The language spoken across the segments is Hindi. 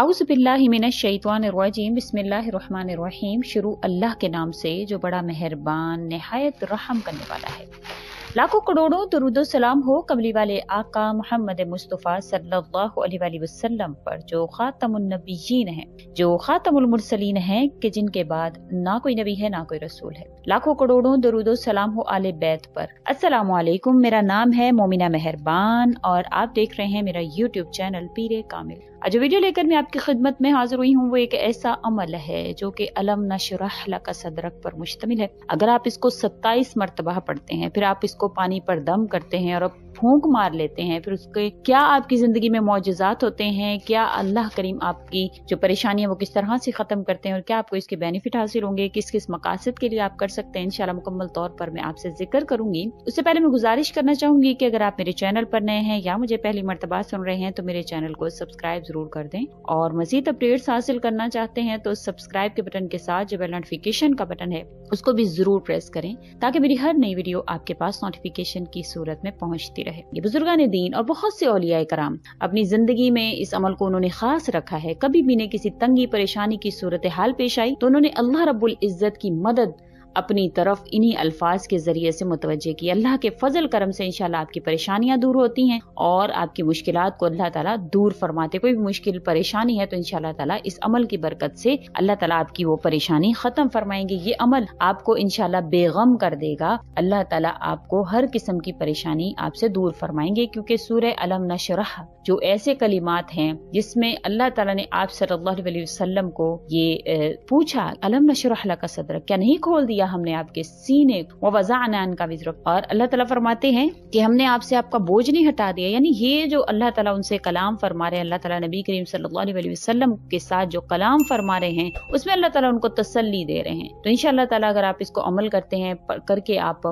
आउज़बिल्लिमिनशैतवानरजीम बसमीम शुरू अल्लाह के नाम से जो बड़ा मेहरबान नहायत रहम करने वाला है लाखों करोड़ों दरुदो सलाम हो कमली वाले आका मोहम्मद मुस्तफ़ा सल्लल्लाहु अलैहि वसल्लम पर जो ख़ातमनबीन हैं जो ख़ातमुलमरसलिन हैं कि जिनके बाद ना कोई नबी है ना कोई रसूल है लाखों करोड़ों दरुदो सलाम हो आले बैत पर अस्सलाम वालेकुम मेरा नाम है मोमिना मेहरबान और आप देख रहे हैं मेरा यूट्यूब चैनल पीरे कामिल आज वीडियो लेकर मैं आपकी खिदमत में हाजिर हुई हूँ वो एक ऐसा अमल है जो कि अलम नशरहला का सदरक पर मुश्तमिल है अगर आप इसको सत्ताईस मरतबा पढ़ते हैं फिर आप इसको को पानी पर दम करते हैं और फूंक मार लेते हैं फिर उसके क्या आपकी ज़िंदगी में मुआजात होते हैं क्या अल्लाह करीम आपकी जो परेशानी है वो किस तरह से ख़त्म करते हैं और क्या आपको इसके बेनिफिट हासिल होंगे किस किस मकासद के लिए आप कर सकते हैं इन मुकम्मल तौर पर मैं आपसे जिक्र करूंगी उससे पहले मैं गुजारिश करना चाहूंगी कि अगर आप मेरे चैनल पर नए हैं या मुझे पहली मरतबा सुन रहे हैं तो मेरे चैनल को सब्सक्राइब जरूर कर दें और मजीद अपडेट्स हासिल करना चाहते हैं तो सब्सक्राइब के बटन के साथ जो बेल नोटिफिकेशन का बटन है उसको भी जरूर प्रेस करें ताकि मेरी हर नई वीडियो आपके पास नोटिफिकेशन की सूरत में पहुंचती करती रहे ये बुजुर्गान दीन और बहुत से औलिया कराम अपनी जिंदगी में इस अमल को उन्होंने खास रखा है कभी भी ने किसी तंगी परेशानी की सूरत हाल पेश आई तो उन्होंने अल्लाह रबुल इज़्ज़त की मदद अपनी तरफ इन्हीं अल्फाज के ज़रिए से मुतवजह की अल्लाह के फजल करम से इंशाल्लाह आपकी परेशानियां दूर होती हैं और आपकी मुश्किल को अल्लाह ताला दूर फरमाते कोई भी मुश्किल परेशानी है तो इंशाल्लाह ताला इस अमल की बरकत से अल्लाह ताला आपकी वो परेशानी ख़त्म फरमाएंगे ये अमल आपको इनशाला बेगम कर देगा अल्लाह ताला आपको हर किस्म की परेशानी आपसे दूर फरमाएंगे क्योंकि सूर्य अलम नशरह जो ऐसे कलिमात हैं जिसमें अल्लाह ताला ने आप सल्लल्लाहु अलैहि वसल्लम को ये पूछा अलम नशरह का सदर क्या नहीं खोल दिया दिया हमने आपके सीने व वजाना का विजरक और अल्लाह तला फरमाते हैं कि हमने आपसे आपका बोझ नहीं हटा दिया यानी ये जो अल्लाह तला उनसे कलाम फरमा रहे हैं अल्लाह तला नबी करीम सल्लाम के साथ जो कलाम फरमा रहे हैं उसमें अल्लाह तला उनको तसली दे रहे हैं तो इन तला अगर आप इसको अमल करते हैं करके आप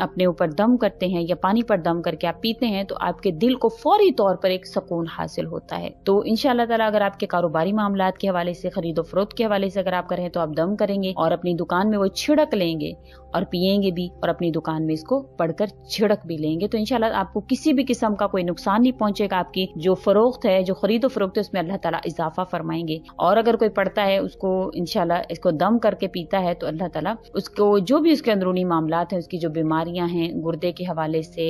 अपने ऊपर दम करते हैं या पानी पर दम करके आप पीते हैं तो आपके दिल को फौरी तौर पर एक सुकून हासिल होता है तो इन तला अगर आपके कारोबारी मामला के हवाले से खरीदो फरोख्त के हवाले से अगर आप करें तो आप दम करेंगे और अपनी दुकान में वो छिड़क लेंगे और पियेंगे भी और अपनी दुकान में इसको पढ़कर छिड़क भी लेंगे तो इनशाला आपको किसी भी किस्म का कोई नुकसान नहीं पहुंचेगा आपकी जो फरोख्त है जो खरीदो फरोख्त है उसमें अल्लाह तला इजाफा फरमाएंगे और अगर कोई पढ़ता है उसको इनशाला इसको दम करके पीता है तो अल्लाह तला उसको जो भी उसके अंदरूनी मामला है उसकी जो बीमारी बीमारियां हैं गुर्दे के हवाले से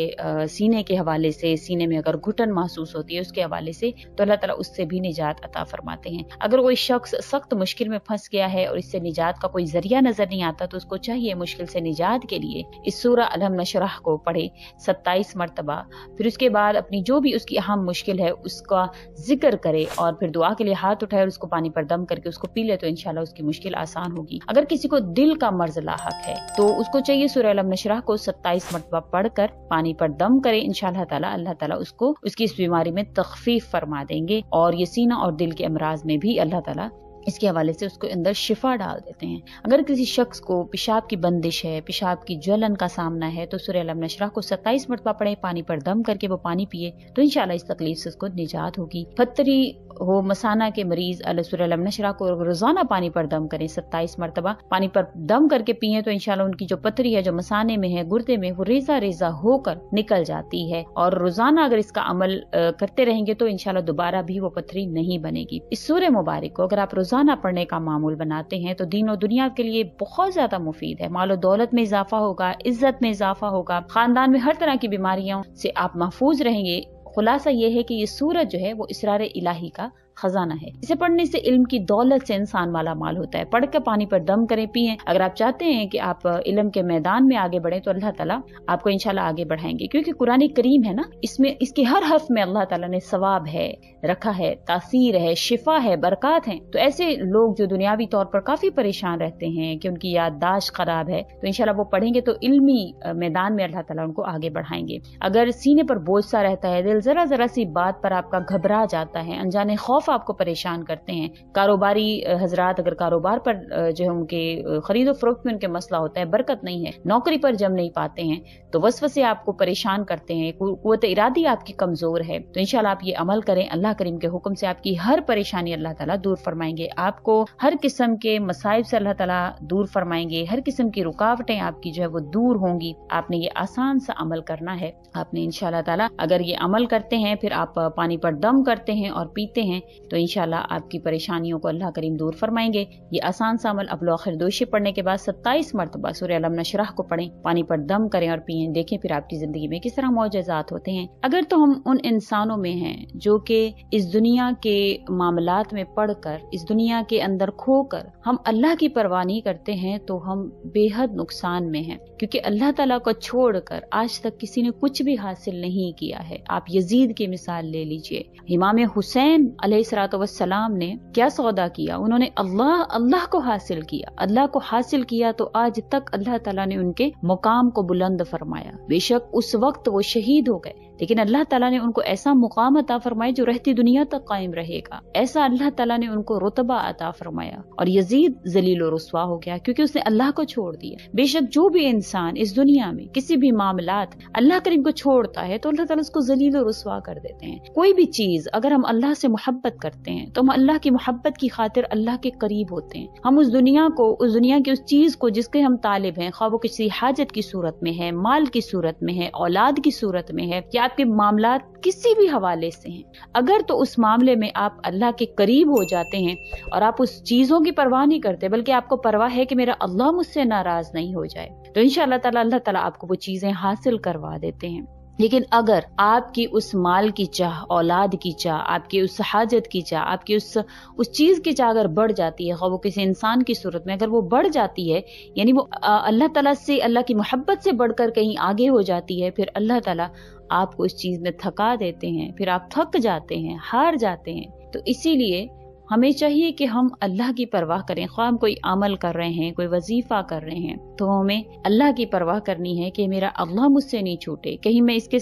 सीने के हवाले से सीने में अगर घुटन महसूस होती है उसके हवाले से तो अल्लाह ताला उससे भी निजात अता फरमाते हैं अगर कोई शख्स सख्त मुश्किल में फंस गया है और इससे निजात का कोई जरिया नजर नहीं आता तो उसको चाहिए मुश्किल से निजात के लिए इस सूरा अलहम नशराह को पढ़े सत्ताईस मरतबा फिर उसके बाद अपनी जो भी उसकी अहम मुश्किल है उसका जिक्र करे और फिर दुआ के लिए हाथ उठाए और उसको पानी पर दम करके उसको पी ले तो इनशाला उसकी मुश्किल आसान होगी अगर किसी को दिल का मर्ज लाक है तो उसको चाहिए सूर्य अलम नशराह को को 27 मरतबा पढ़कर पानी पर दम करे इनशाला ताला अल्लाह ताला उसको उसकी इस बीमारी में तखफीफ फरमा देंगे और ये सीना और दिल के अमराज में भी अल्लाह ताला इसके हवाले से उसको अंदर शिफा डाल देते हैं अगर किसी शख्स को पेशाब की बंदिश है पेशाब की ज्वलन का सामना है तो सुर नशरा को सत्ताईस मरतबा पड़े पानी पर दम करके वो पानी पिए तो इनशाला इस तकलीफ से उसको निजात होगी फतरी हो मसाना के मरीज अलम नशरा को रोजाना पानी पर दम करें सत्ताईस मरतबा पानी पर दम करके पिए तो इनशाला उनकी जो पथरी है जो मसाने में है गुर्दे में वो रेजा रेजा होकर निकल जाती है और रोजाना अगर इसका अमल करते रहेंगे तो इनशाला दोबारा भी वो पथरी नहीं बनेगी इस सूर्य मुबारक को अगर आप रोज़ाना पढ़ने का मामूल बनाते हैं तो दीन और दुनिया के लिए बहुत ज़्यादा मुफीद है मालो दौलत में इजाफा होगा इज्जत में इजाफा होगा खानदान में हर तरह की बीमारियों से आप महफूज रहेंगे खुलासा यह है कि ये सूरज जो है वो इसरार इलाही का खजाना है इसे पढ़ने से इल्म की दौलत से इंसान माला माल होता है पढ़ कर पानी पर दम करें पिए अगर आप चाहते हैं कि आप इलम के मैदान में आगे बढ़े तो अल्लाह ताला आपको इंशाल्लाह आगे बढ़ाएंगे क्योंकि कुरानी करीम है ना इसमें इसके हर हर्फ में अल्लाह ताला ने सवाब है रखा है तासीर है शिफा है बरकत है तो ऐसे लोग जो दुनियावी तौर पर काफी परेशान रहते हैं कि उनकी याददाश्त खराब है तो इनशाला वो पढ़ेंगे तो इल्मी मैदान में अल्लाह ताला उनको आगे बढ़ाएंगे अगर सीने पर बोझ सा रहता है दिल जरा जरा सी बात पर आपका घबरा जाता है अनजाने खौफ खौफ आपको परेशान करते हैं कारोबारी हजरात अगर कारोबार पर जो है उनके खरीदो फरोख्त में उनके मसला होता है बरकत नहीं है नौकरी पर जम नहीं पाते हैं तो वसवसे आपको परेशान करते हैं कुत इरादी आपकी कमजोर है तो इनशाला आप ये अमल करें अल्लाह करीम के हुक्म से आपकी हर परेशानी अल्लाह ताला दूर फरमाएंगे आपको हर किस्म के मसाइब से अल्लाह ताला दूर फरमाएंगे हर किस्म की रुकावटें आपकी जो है वो दूर होंगी आपने ये आसान सा अमल करना है आपने इनशाला अगर ये अमल करते हैं फिर आप पानी पर दम करते हैं और पीते हैं तो इन आपकी परेशानियों को अल्लाह करीम दूर फरमाएंगे ये आसान सा अमल अबलो आखिर दोषी पढ़ने के बाद सत्ताईस मरतबा सूर्य अलम नशराह को पढ़ें पानी पर दम करें और पिए देखें फिर आपकी जिंदगी में किस तरह मुआजात होते हैं अगर तो हम उन इंसानों में हैं जो कि इस दुनिया के मामला में पढ़ कर इस दुनिया के अंदर खोकर हम अल्लाह की परवाह नहीं करते हैं तो हम बेहद नुकसान में हैं क्योंकि अल्लाह तला को छोड़कर आज तक किसी ने कुछ भी हासिल नहीं किया है आप यजीद की मिसाल ले लीजिए इमाम हुसैन सलाम ने क्या सौदा किया उन्होंने अल्लाह अल्लाह को हासिल किया अल्लाह को हासिल किया तो आज तक अल्लाह तला ने उनके मुकाम को बुलंद फरमाया बेशक उस वक्त वो शहीद हो गए लेकिन अल्लाह तला ने उनको ऐसा मुकाम अता फरमाया जो रहती दुनिया तक कायम रहेगा ऐसा अल्लाह तला ने उनको रुतबा अता फरमाया और यजीद जलील और रसवा हो गया क्योंकि उसने अल्लाह को छोड़ दिया बेशक जो भी इंसान इस दुनिया में किसी भी मामला अल्लाह करीम को छोड़ता है तो अल्लाह तला उसको जलील और रसवा कर देते हैं कोई भी चीज अगर हम अल्लाह से मोहब्बत मोहब्बत करते हैं तो हम अल्लाह की मोहब्बत की खातिर अल्लाह के करीब होते हैं हम उस दुनिया को उस दुनिया की उस चीज़ को जिसके हम तालिब हैं खा वो किसी हाजत की सूरत में है माल की सूरत में है औलाद की सूरत में है या आपके मामला किसी भी हवाले से हैं अगर तो उस मामले में आप अल्लाह के करीब हो जाते हैं और आप उस चीज़ों की परवाह नहीं करते बल्कि आपको परवाह है कि मेरा अल्लाह मुझसे नाराज़ नहीं हो जाए तो इन अल्लाह आपको वो चीज़ें हासिल करवा देते हैं लेकिन अगर आपकी उस माल की चाह औलाद की चाह आपकी उस हाजत की चाह आपकी उस उस चीज़ की चाह अगर बढ़ जाती है वो किसी इंसान की सूरत में अगर वो बढ़ जाती है यानी वो अल्लाह तला से अल्लाह की मोहब्बत से बढ़कर कहीं आगे हो जाती है फिर अल्लाह तला आपको इस चीज़ में थका देते हैं फिर आप थक जाते हैं हार जाते हैं तो इसीलिए हमें चाहिए कि हम अल्लाह की परवाह करें ख्वाब कोई अमल कर रहे हैं कोई वजीफा कर रहे हैं तो हमें अल्लाह की परवाह करनी है कि मेरा अल्लाह मुझसे नहीं छूटे कहीं मैं इसके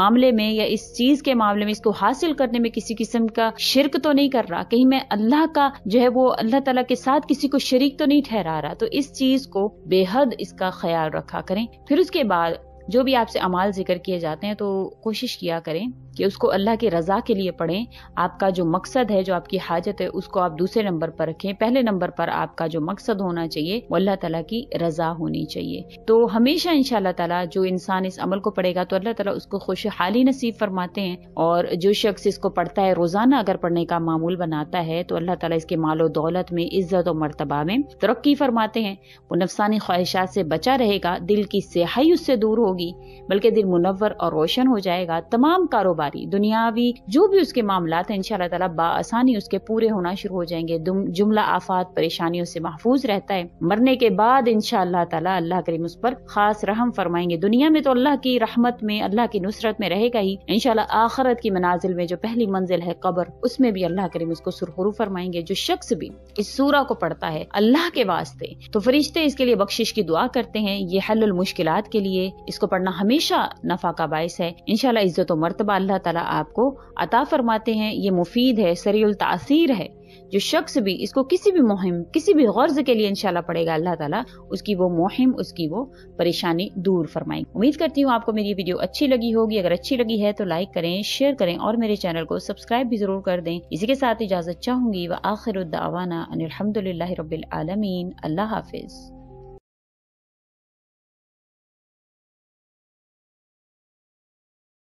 मामले में या इस चीज के मामले में इसको हासिल करने में किसी किस्म का शिरक तो नहीं कर रहा कहीं मैं अल्लाह का जो है वो अल्लाह तला के साथ किसी को शरीक तो नहीं ठहरा रहा तो इस चीज को बेहद इसका ख्याल रखा करें फिर उसके बाद जो भी आपसे अमाल जिक्र किए जाते हैं तो कोशिश किया करें कि उसको अल्लाह की रज़ा के लिए पढ़ें आपका जो मकसद है जो आपकी हाजत है उसको आप दूसरे नंबर पर रखें पहले नंबर पर आपका जो मकसद होना चाहिए वो अल्लाह तला की रज़ा होनी चाहिए तो हमेशा इन तला जो इंसान इस अमल को पढ़ेगा तो अल्लाह तला उसको खुशहाली नसीब फरमाते हैं और जो शख्स इसको पढ़ता है रोज़ाना अगर पढ़ने का मामूल बनाता है तो अल्लाह तला इसके माल और दौलत में इज्जत और मरतबा में तरक्की फरमाते हैं वो नफसानी ख्वाहिशात से बचा रहेगा दिल की स्याही उससे दूर होगी बल्कि दिल मुनवर और रोशन हो जाएगा तमाम कारोबार कारोबारी दुनियावी जो भी उसके मामला हैं इनशाला तला आसानी उसके पूरे होना शुरू हो जाएंगे जुमला आफात परेशानियों से महफूज रहता है मरने के बाद इन शाह अल्लाह करीम उस पर खास रहम फरमाएंगे दुनिया में तो अल्लाह की रहमत में अल्लाह की नुसरत में रहेगा ही इन आखरत की मनाजिल में जो पहली मंजिल है कबर उसमें भी अल्लाह करीम उसको सुरखरू फरमाएंगे जो शख्स भी इस सूरा को पढ़ता है अल्लाह के वास्ते तो फरिश्ते इसके लिए बख्शिश की दुआ करते हैं ये हल मुश्किल के लिए इसको पढ़ना हमेशा नफा का बायस है इनशाला इज्जत मरतबा अल्लाह अल्लाह ताला आपको अता फरमाते हैं ये मुफीद है सरील तासीर है जो शख्स भी इसको किसी भी मुहिम किसी भी गर्ज के लिए इंशाल्लाह पड़ेगा अल्लाह ताला उसकी वो मुहिम उसकी वो परेशानी दूर फरमाएंगे उम्मीद करती हूँ आपको मेरी वीडियो अच्छी लगी होगी अगर अच्छी लगी है तो लाइक करें शेयर करें और मेरे चैनल को सब्सक्राइब भी जरूर कर दें इसी के साथ इजाजत चाहूंगी व आखिर उद्दावाना अनिलहमदल रबीआलमीन अल्लाह हाफिज़